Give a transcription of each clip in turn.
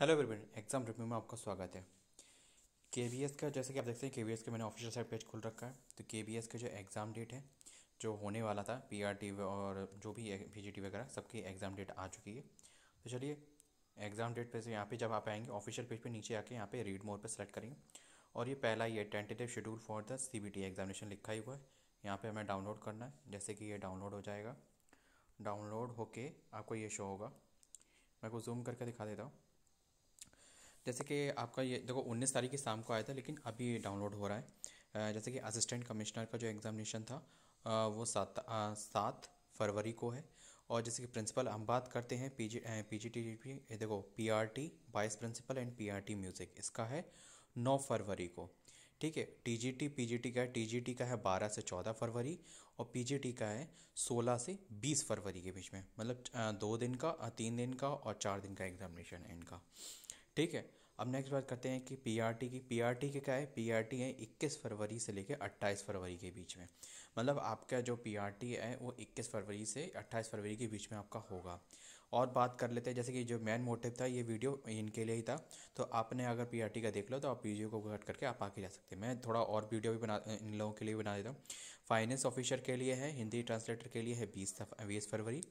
hello everyone exam review में आपका स्वागत है के का जैसे कि आप देखते हैं के का मैंने ऑफिशियल साइट पेज खोल रखा है तो के का जो एग्ज़ाम डेट है जो होने वाला था पी और जो भी पी जी वगैरह सबकी एग्ज़ाम डेट आ चुकी है तो चलिए एग्ज़ाम डेट पे से यहाँ पे जब आप आएंगे ऑफिशियल पेज पे नीचे आके यहाँ पे रीड मोर पे सेलेक्ट करेंगे और ये पहला ये tentative schedule for the C B T examination लिखा ही हुआ है यहाँ पे हमें डाउनलोड करना है जैसे कि ये डाउनलोड हो जाएगा डाउनलोड होके आपको ये शो होगा मैं को जूम करके दिखा देता हूँ जैसे कि आपका ये देखो उन्नीस तारीख की शाम को आया था लेकिन अभी डाउनलोड हो रहा है जैसे कि असिस्टेंट कमिश्नर का जो एग्ज़ामिनेशन था वो सात सात फरवरी को है और जैसे कि प्रिंसिपल हम बात करते हैं P G P G T P देखो P R T vice principal and P R T music इसका है नौ फरवरी को ठीक है T G T P G T का है टी जी टी का है बारह से चौदह फरवरी और पी जी टी का है सोलह से बीस फरवरी के बीच में मतलब दो दिन का तीन दिन का और चार दिन का एग्जामिनेशन है इनका ठीक है अब नेक्स्ट बात करते हैं कि पीआरटी की पीआरटी के क्या है पीआरटी है 21 फरवरी से लेकर 28 फरवरी के बीच में मतलब आपका जो पीआरटी है वो 21 फरवरी से 28 फरवरी के बीच में आपका होगा और बात कर लेते हैं जैसे कि जो मेन मोटिव था ये वीडियो इनके लिए ही था तो आपने अगर पीआरटी का देख लो तो आप वीडियो को कट करके आप आके जा सकते हैं मैं थोड़ा और वीडियो भी बना इन लोगों के लिए बना देता हूँ फाइनेंस ऑफिसर के लिए है हिंदी ट्रांसलेटर के लिए है बीस बीस फरवरी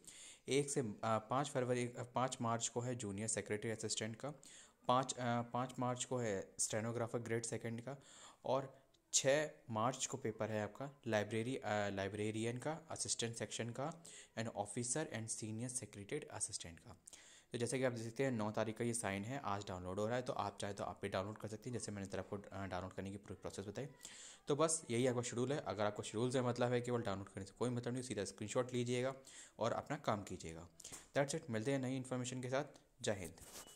एक से पाँच फरवरी पाँच मार्च को है जूनियर सेक्रेटरी असिस्टेंट का पाँच पाँच मार्च को है स्टेनोग्राफर ग्रेड सेकेंड का और छः मार्च को पेपर है आपका लाइब्रेरी लाइब्रेरियन का असिस्टेंट सेक्शन का and officer and senior secretary assistant का तो जैसे कि आप देख सकते हैं नौ तारीख का ये साइन है आज डाउनलोड हो रहा है तो आप चाहे तो आप भी डाउनलोड कर सकते हैं जैसे मैंने तरफ को डाउनलोड करने की पूरी प्रोसेस बताई तो बस यही आपका शेड्यूल है अगर आपको शेड्यूल से मतलब है केवल डाउनलोड करने से कोई मतलब नहीं सीधा स्क्रीन लीजिएगा और अपना काम कीजिएगा दैट्स इट मिलते हैं नई इन्फॉर्मेशन के साथ जय हिंद